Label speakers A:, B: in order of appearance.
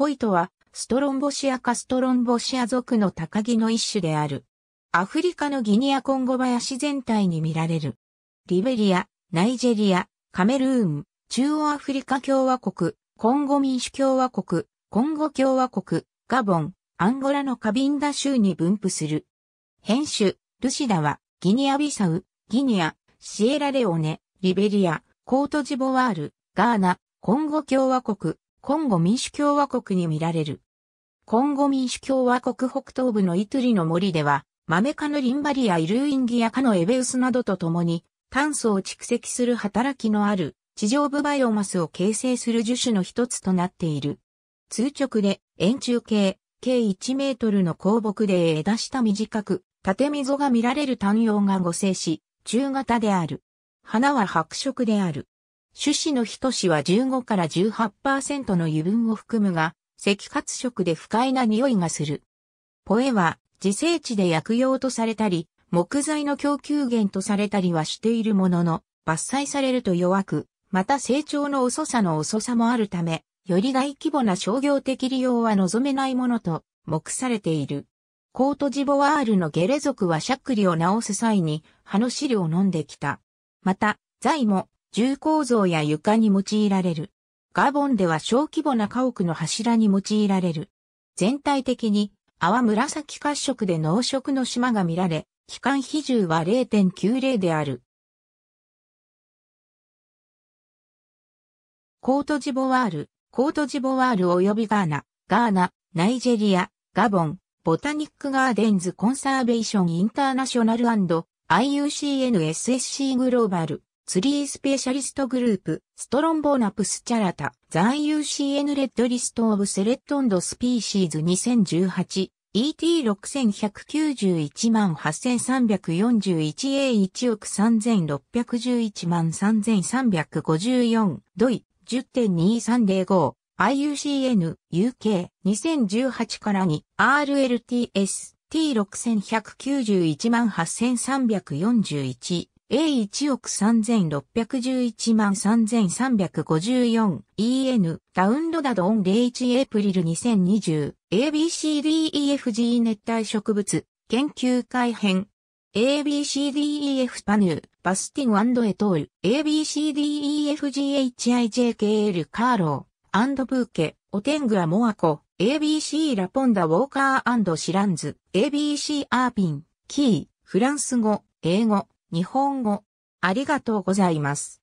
A: ポイとは、ストロンボシアかストロンボシア属の高木の一種である。アフリカのギニアコンゴ林全体に見られる。リベリア、ナイジェリア、カメルーン、中央アフリカ共和国、コンゴ民主共和国、コンゴ共和国、ガボン、アンゴラのカビンダ州に分布する。編集、ルシダは、ギニアビサウ、ギニア、シエラレオネ、リベリア、コートジボワール、ガーナ、コンゴ共和国、コンゴ民主共和国に見られる。コンゴ民主共和国北東部のイトゥリの森では、マメ科のリンバリア・イルインギア科のエベウスなどとともに、炭素を蓄積する働きのある地上部バイオマスを形成する樹種の一つとなっている。通直で円柱形、計1メートルの鉱木で枝下短く、縦溝が見られる単葉が五星し、中型である。花は白色である。種子の一子は15から18%の油分を含むが、赤褐色で不快な匂いがする。ポエは自生地で薬用とされたり、木材の供給源とされたりはしているものの、伐採されると弱く、また成長の遅さの遅さもあるため、より大規模な商業的利用は望めないものと目されている。コートジボワールのゲレ族はしゃっくりを治す際に葉の汁を飲んできた。また、材も重構造や床に用いられる。ガボンでは小規模な家屋の柱に用いられる。全体的に泡紫褐色で濃色の島が見られ、期間比重は0.90である。コートジボワール、コートジボワール及びガーナ、ガーナ、ナイジェリア、ガボン、ボタニックガーデンズコンサーベーションインターナショナル &IUCNSSC グローバル。ツリースペシャリストグループ、ストロンボーナプスチャラタ、ザン UCN レッドリストオブセレットンドスピーシーズ2018、ET6191 万 8341A1 億3611万3354ドイ10.2305 IUCN UK 2018からに RLTS T6191 万8341 A1 億3611万3354 EN ダウンロダドオン01エイプリル2020 ABCDEFG 熱帯植物研究改編 ABCDEF パヌーバスティンエトール ABCDEFGHIJKL カーローアンドブーケ、オテングアモアコ、ABC ラポンダウォーカーシランズ、ABC アーピン、キー、フランス語、英語、日本語、ありがとうございます。